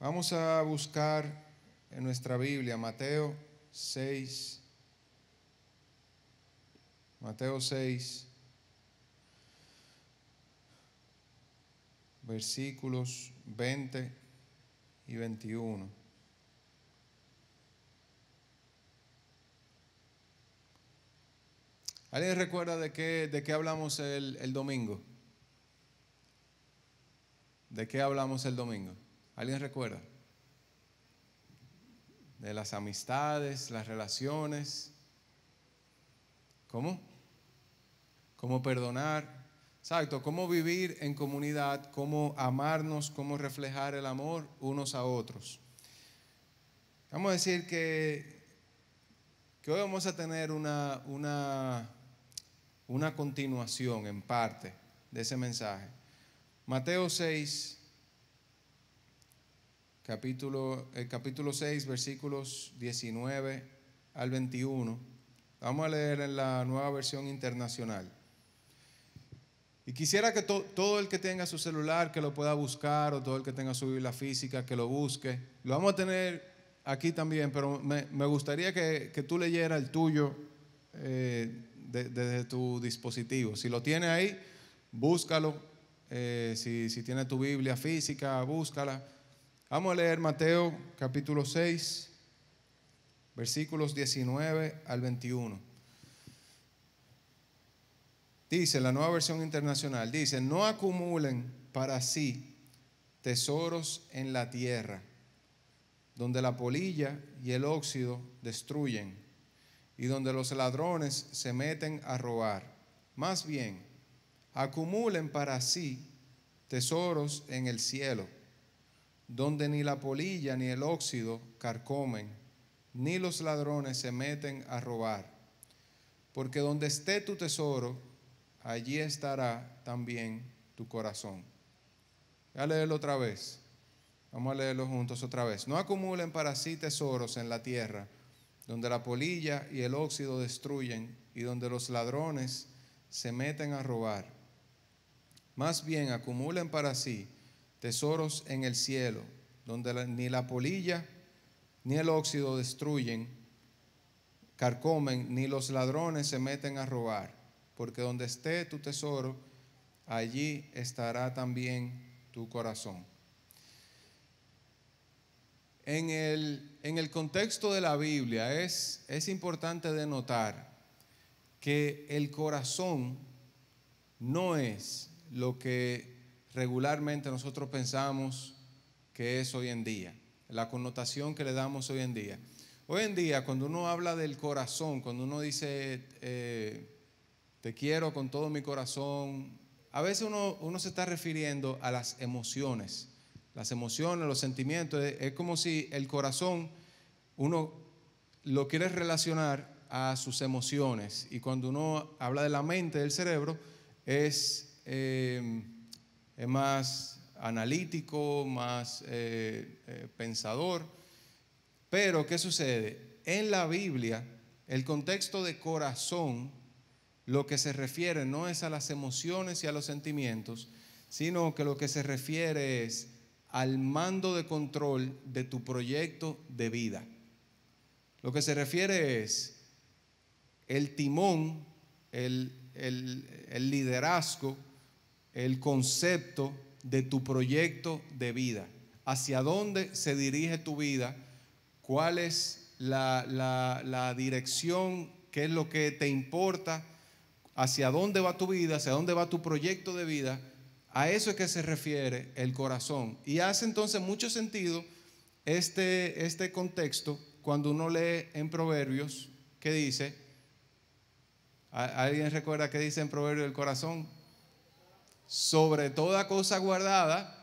Vamos a buscar en nuestra Biblia Mateo 6. Mateo 6. Versículos 20 y 21. ¿Alguien recuerda de qué, de qué hablamos el, el domingo? ¿De qué hablamos el domingo? ¿Alguien recuerda? De las amistades, las relaciones. ¿Cómo? ¿Cómo perdonar? Exacto, cómo vivir en comunidad, cómo amarnos, cómo reflejar el amor unos a otros. Vamos a decir que, que hoy vamos a tener una, una, una continuación en parte de ese mensaje. Mateo 6, capítulo, el capítulo 6, versículos 19 al 21. Vamos a leer en la nueva versión internacional. Y quisiera que todo el que tenga su celular, que lo pueda buscar, o todo el que tenga su Biblia física, que lo busque. Lo vamos a tener aquí también, pero me, gustaría que, tú leyeras el tuyo desde eh, tu dispositivo. Si lo tiene ahí, búscalo. Eh, si, si tienes tu Biblia física, búscala Vamos a leer Mateo capítulo 6, versículos 19 al 21. Dice la nueva versión internacional, dice, no acumulen para sí tesoros en la tierra, donde la polilla y el óxido destruyen, y donde los ladrones se meten a robar. Más bien, acumulen para sí tesoros en el cielo donde ni la polilla ni el óxido carcomen, ni los ladrones se meten a robar. Porque donde esté tu tesoro, allí estará también tu corazón. Voy a leerlo otra vez. Vamos a leerlo juntos otra vez. No acumulen para sí tesoros en la tierra, donde la polilla y el óxido destruyen y donde los ladrones se meten a robar. Más bien acumulen para sí tesoros en el cielo, donde ni la polilla ni el óxido destruyen, carcomen, ni los ladrones se meten a robar, porque donde esté tu tesoro, allí estará también tu corazón. En el, en el contexto de la Biblia es, es importante denotar que el corazón no es lo que regularmente nosotros pensamos que es hoy en día, la connotación que le damos hoy en día. Hoy en día, cuando uno habla del corazón, cuando uno dice, eh, te quiero con todo mi corazón, a veces uno, se está refiriendo a las emociones, las emociones, los sentimientos, es, como si el corazón uno lo quiere relacionar a sus emociones y cuando uno habla de la mente, del cerebro, es... Eh, es más analítico, más eh, eh, pensador. Pero, ¿qué sucede? En la Biblia, el contexto de corazón, lo que se refiere no es a las emociones y a los sentimientos, sino que lo que se refiere es al mando de control de tu proyecto de vida. Lo que se refiere es el timón, el liderazgo, el concepto de tu proyecto de vida, hacia dónde se dirige tu vida, cuál es la, dirección, qué es lo que te importa, hacia dónde va tu vida, hacia dónde va tu proyecto de vida. A eso es que se refiere el corazón. Y hace entonces mucho sentido este, este contexto cuando uno lee en Proverbios que dice, ¿alguien recuerda que dice en Proverbios el corazón? sobre toda cosa guardada,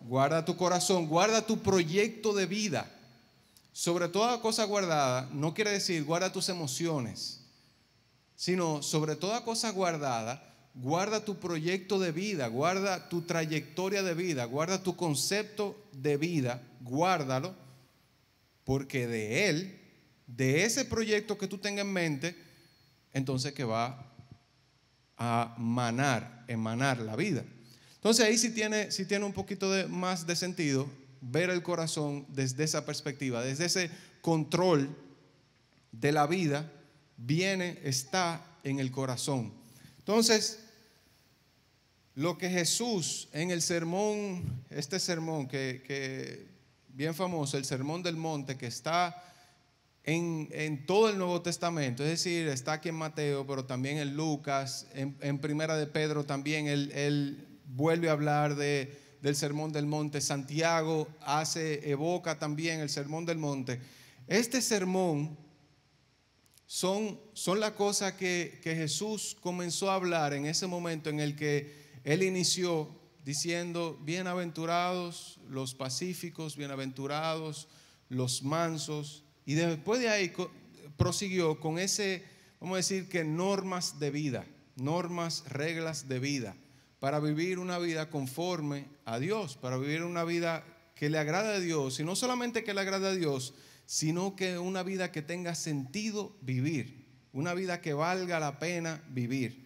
guarda tu corazón, guarda tu proyecto de vida. Sobre toda cosa guardada no quiere decir guarda tus emociones, sino sobre toda cosa guardada, guarda tu proyecto de vida, guarda tu trayectoria de vida, guarda tu concepto de vida, guárdalo, porque de él, de ese proyecto que tú tengas en mente, entonces que va a manar, emanar la vida. Entonces ahí sí tiene, si tiene un poquito de, más de sentido ver el corazón desde esa perspectiva, desde ese control de la vida, viene, está en el corazón. Entonces, lo que Jesús en el sermón, este sermón que, que bien famoso, el sermón del monte, que está en, en, todo el Nuevo Testamento, es decir, está aquí en Mateo, pero también en Lucas, en, en Primera de Pedro también, él, él vuelve a hablar de, del Sermón del Monte, Santiago hace, evoca también el Sermón del Monte. Este sermón son, son las cosas que, que Jesús comenzó a hablar en ese momento en el que él inició diciendo, bienaventurados los pacíficos, bienaventurados los mansos, y después de ahí prosiguió con ese, vamos a decir que normas de vida, normas, reglas de vida, para vivir una vida conforme a Dios, para vivir una vida que le agrada a Dios, y no solamente que le agrada a Dios, sino que una vida que tenga sentido vivir, una vida que valga la pena vivir.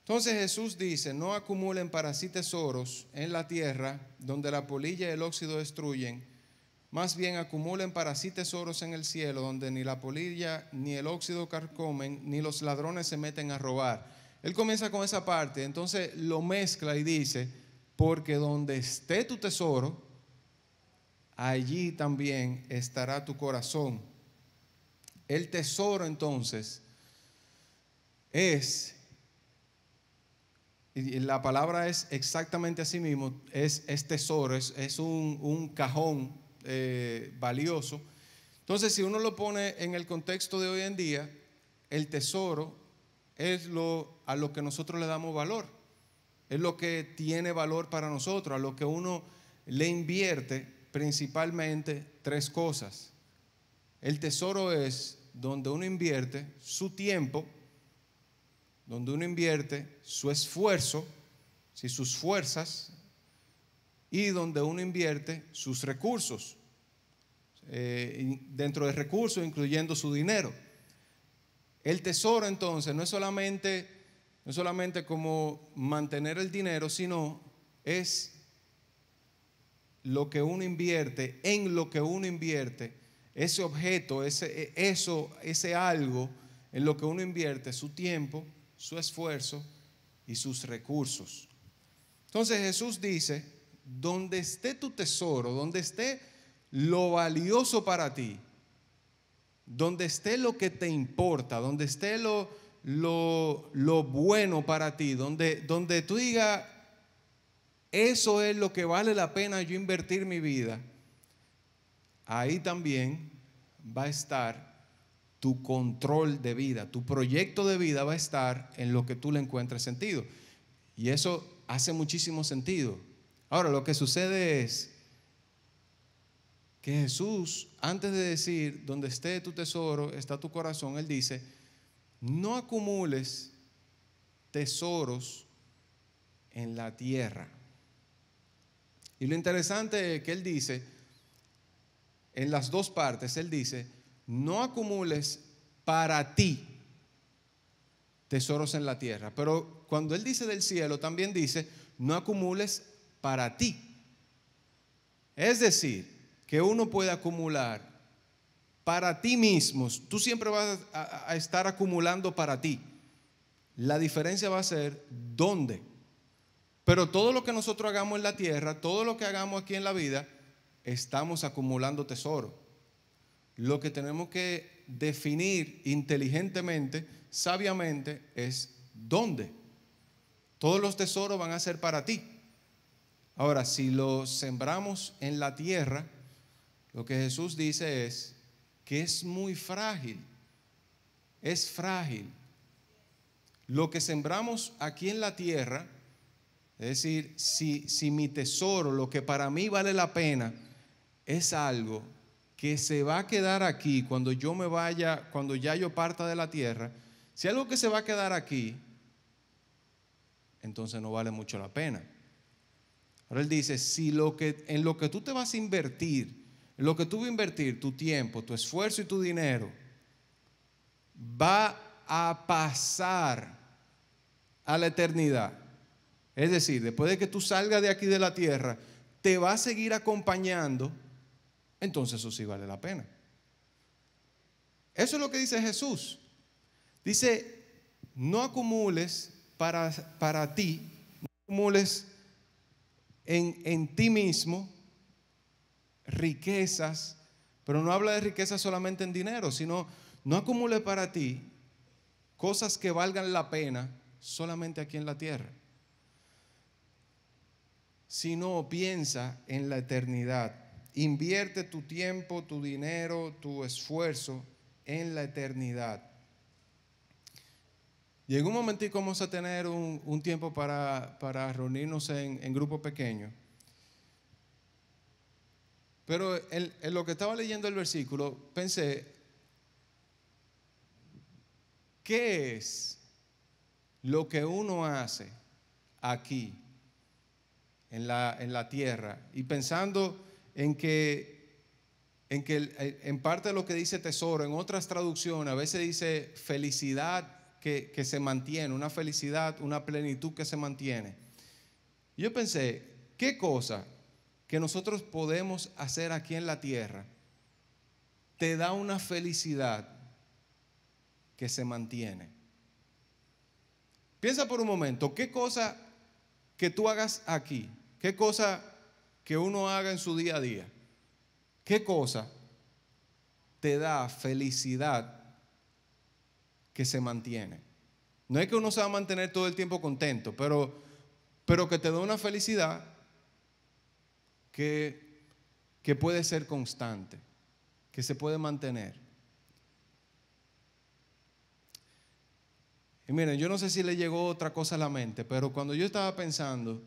Entonces Jesús dice, no acumulen para sí tesoros en la tierra, donde la polilla y el óxido destruyen más bien acumulen para sí tesoros en el cielo, donde ni la polilla, ni el óxido carcomen, ni los ladrones se meten a robar. Él comienza con esa parte, entonces lo mezcla y dice, porque donde esté tu tesoro, allí también estará tu corazón. El tesoro entonces es, y la palabra es exactamente así mismo, es, tesoro, es, un, un cajón eh, valioso. Entonces, si uno lo pone en el contexto de hoy en día, el tesoro es lo, a lo que nosotros le damos valor, es lo que tiene valor para nosotros, a lo que uno le invierte principalmente tres cosas. El tesoro es donde uno invierte su tiempo, donde uno invierte su esfuerzo, si sus fuerzas, y donde uno invierte sus recursos, eh, dentro de recursos incluyendo su dinero. El tesoro entonces no es solamente, no solamente como mantener el dinero, sino es lo que uno invierte, en lo que uno invierte, ese objeto, ese, e, eso, ese algo, en lo que uno invierte su tiempo, su esfuerzo y sus recursos. Entonces Jesús dice, donde esté tu tesoro, donde esté lo valioso para ti, donde esté lo que te importa, donde esté lo, bueno para ti, donde, donde tú digas, eso es lo que vale la pena yo invertir mi vida, ahí también va a estar tu control de vida, tu proyecto de vida va a estar en lo que tú le encuentres sentido. Y eso hace muchísimo sentido. Ahora, lo que sucede es que Jesús, antes de decir, donde esté tu tesoro, está tu corazón, Él dice, no acumules tesoros en la tierra. Y lo interesante es que Él dice, en las dos partes, Él dice, no acumules para ti tesoros en la tierra. Pero cuando Él dice del cielo, también dice, no acumules para ti. Es decir, que uno puede acumular para ti mismos. Tú siempre vas a, a estar acumulando para ti. La diferencia va a ser dónde. Pero todo lo que nosotros hagamos en la tierra, todo lo que hagamos aquí en la vida, estamos acumulando tesoro. Lo que tenemos que definir inteligentemente, sabiamente, es dónde. Todos los tesoros van a ser para ti. Ahora, si lo sembramos en la tierra, lo que Jesús dice es que es muy frágil, es frágil. Lo que sembramos aquí en la tierra, es decir, si, si mi tesoro, lo que para mí vale la pena, es algo que se va a quedar aquí cuando yo me vaya, cuando ya yo parta de la tierra, si algo que se va a quedar aquí, entonces no vale mucho la pena. Ahora él dice, si lo que, en lo que tú te vas a invertir, en lo que tú vas a invertir, tu tiempo, tu esfuerzo y tu dinero, va a pasar a la eternidad. Es decir, después de que tú salgas de aquí de la tierra, te va a seguir acompañando, entonces eso sí vale la pena. Eso es lo que dice Jesús. Dice, no acumules para, para ti, no acumules en, ti mismo riquezas, pero no habla de riquezas solamente en dinero, sino no acumule para ti cosas que valgan la pena solamente aquí en la tierra, sino piensa en la eternidad. Invierte tu tiempo, tu dinero, tu esfuerzo en la eternidad y en un momentico, vamos a tener un, tiempo para, para reunirnos en, grupo pequeño. Pero en, lo que estaba leyendo el versículo, pensé, ¿qué es lo que uno hace aquí, en la, en la tierra? Y pensando en que, en que eh, en parte de lo que dice tesoro, en otras traducciones, a veces dice felicidad que, se mantiene, una felicidad, una plenitud que se mantiene. Yo pensé, ¿qué cosa que nosotros podemos hacer aquí en la tierra te da una felicidad que se mantiene? Piensa por un momento, ¿qué cosa que tú hagas aquí? ¿Qué cosa que uno haga en su día a día? ¿Qué cosa te da felicidad que se mantiene. No es que uno se va a mantener todo el tiempo contento, pero, pero que te da una felicidad que, que puede ser constante, que se puede mantener. Y miren, yo no sé si le llegó otra cosa a la mente, pero cuando yo estaba pensando,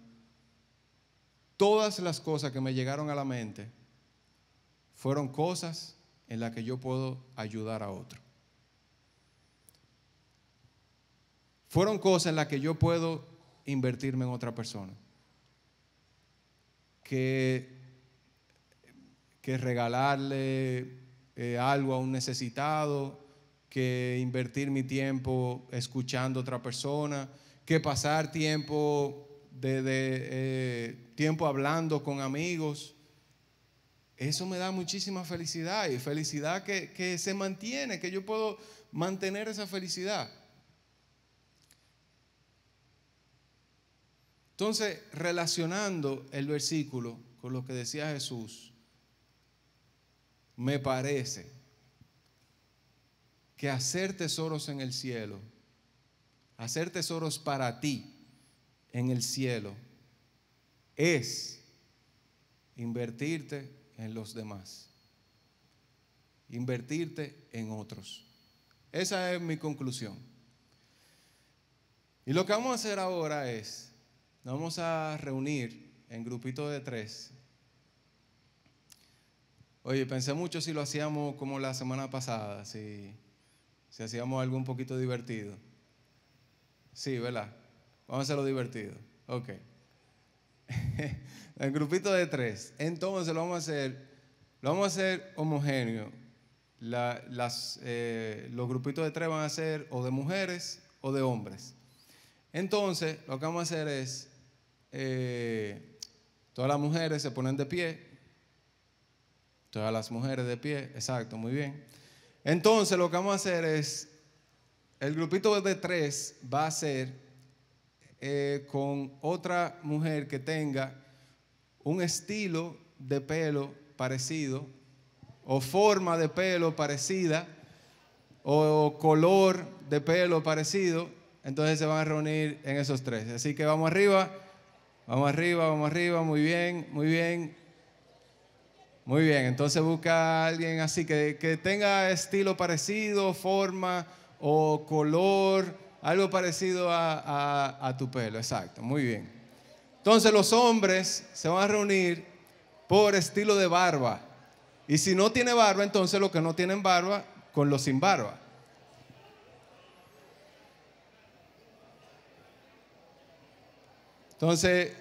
todas las cosas que me llegaron a la mente fueron cosas en las que yo puedo ayudar a otro. fueron cosas en las que yo puedo invertirme en otra persona. Que, que regalarle eh, algo a un necesitado, que invertir mi tiempo escuchando a otra persona, que pasar tiempo, eh, tiempo hablando con amigos. Eso me da muchísima felicidad y felicidad que, que se mantiene, que yo puedo mantener esa felicidad. Entonces, relacionando el versículo con lo que decía Jesús, me parece que hacer tesoros en el cielo, hacer tesoros para ti en el cielo, es invertirte en los demás, invertirte en otros. Esa es mi conclusión. Y lo que vamos a hacer ahora es nos vamos a reunir en grupito de tres. Oye, pensé mucho si lo hacíamos como la semana pasada, si, hacíamos algo un poquito divertido. Sí, ¿verdad? Vamos a hacerlo divertido. Ok. En grupito de tres. Entonces lo vamos a hacer, lo vamos a hacer homogéneo. Eh, los grupitos de tres van a ser o de mujeres o de hombres. Entonces, lo que vamos a hacer es, eh, todas las mujeres se ponen de pie. Todas las mujeres de pie, exacto, muy bien. Entonces lo que vamos a hacer es, el grupito de tres va a ser eh, con otra mujer que tenga un estilo de pelo parecido o forma de pelo parecida o color de pelo parecido, entonces se van a reunir en esos tres. Así que vamos arriba. Vamos arriba, vamos arriba, muy bien, muy bien. Muy bien, entonces busca a alguien así que, tenga estilo parecido, forma o color, algo parecido a, a tu pelo, exacto, muy bien. Entonces los hombres se van a reunir por estilo de barba. Y si no tiene barba, entonces los que no tienen barba, con los sin barba. Entonces,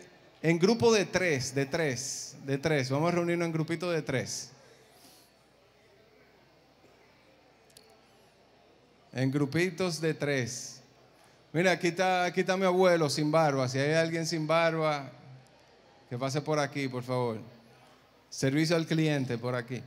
en grupo de tres, de tres, de tres. Vamos a reunirnos en grupito de tres. En grupitos de tres. Mira, aquí está, aquí está mi abuelo sin barba. Si hay alguien sin barba, que pase por aquí, por favor. Servicio al cliente, por aquí.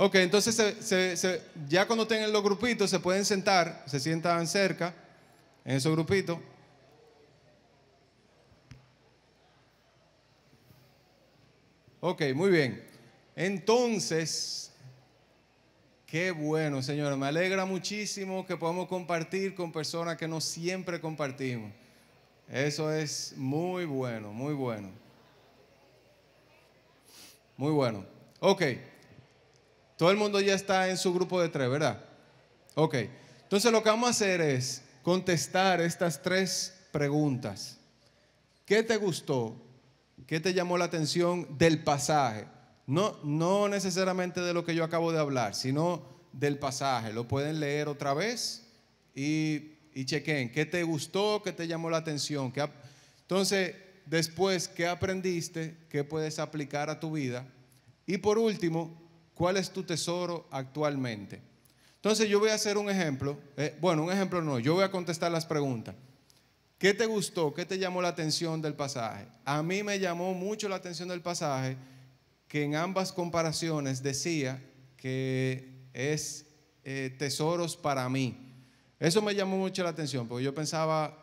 Ok, entonces ya cuando tengan los grupitos se pueden sentar, se sientan cerca en esos grupitos. Ok, muy bien. Entonces, qué bueno, señora. Me alegra muchísimo que podamos compartir con personas que no siempre compartimos. Eso es muy bueno, muy bueno. Muy bueno. Ok. Todo el mundo ya está en su grupo de tres, ¿verdad? Ok. Entonces lo que vamos a hacer es contestar estas tres preguntas. ¿Qué te gustó? ¿Qué te llamó la atención del pasaje? No, no necesariamente de lo que yo acabo de hablar, sino del pasaje. Lo pueden leer otra vez y, y chequen. ¿Qué te gustó? ¿Qué te llamó la atención? ¿Qué Entonces, después, ¿qué aprendiste? ¿Qué puedes aplicar a tu vida? Y por último, ¿Cuál es tu tesoro actualmente? Entonces yo voy a hacer un ejemplo. Eh, bueno, un ejemplo no, yo voy a contestar las preguntas. ¿Qué te gustó? ¿Qué te llamó la atención del pasaje? A mí me llamó mucho la atención del pasaje que en ambas comparaciones decía que es eh, tesoros para mí. Eso me llamó mucho la atención, porque yo pensaba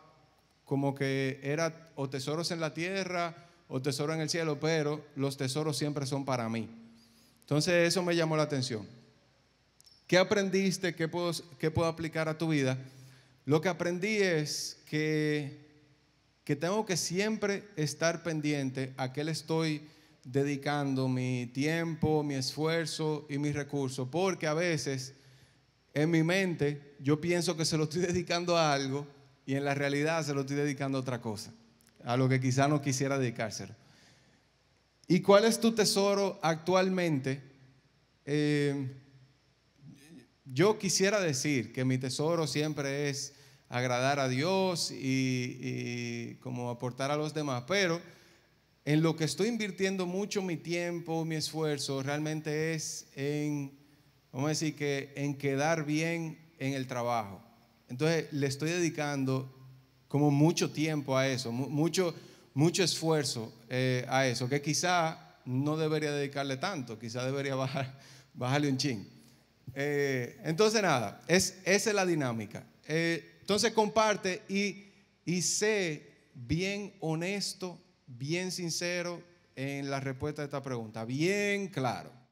como que era o tesoros en la tierra o tesoro en el cielo, pero los tesoros siempre son para mí. Entonces eso me llamó la atención. ¿Qué aprendiste? ¿Qué puedo, aplicar a tu vida? Lo que aprendí es que, que tengo que siempre estar pendiente a qué le estoy dedicando mi tiempo, mi esfuerzo y mis recursos, porque a veces en mi mente yo pienso que se lo estoy dedicando a algo y en la realidad se lo estoy dedicando a otra cosa, a lo que quizá no quisiera dedicárselo. ¿Y cuál es tu tesoro actualmente? Eh, yo quisiera decir que mi tesoro siempre es agradar a Dios y, como aportar a los demás, pero en lo que estoy invirtiendo mucho mi tiempo, mi esfuerzo, realmente es en, vamos a decir que, en quedar bien en el trabajo. Entonces le estoy dedicando como mucho tiempo a eso, mucho, mucho esfuerzo eh, a eso, que quizá no debería dedicarle tanto, quizá debería bajar, bajarle un chin. Eh, entonces, nada, es, esa es la dinámica. Eh, entonces, comparte y, y sé bien honesto, bien sincero en la respuesta a esta pregunta, bien claro.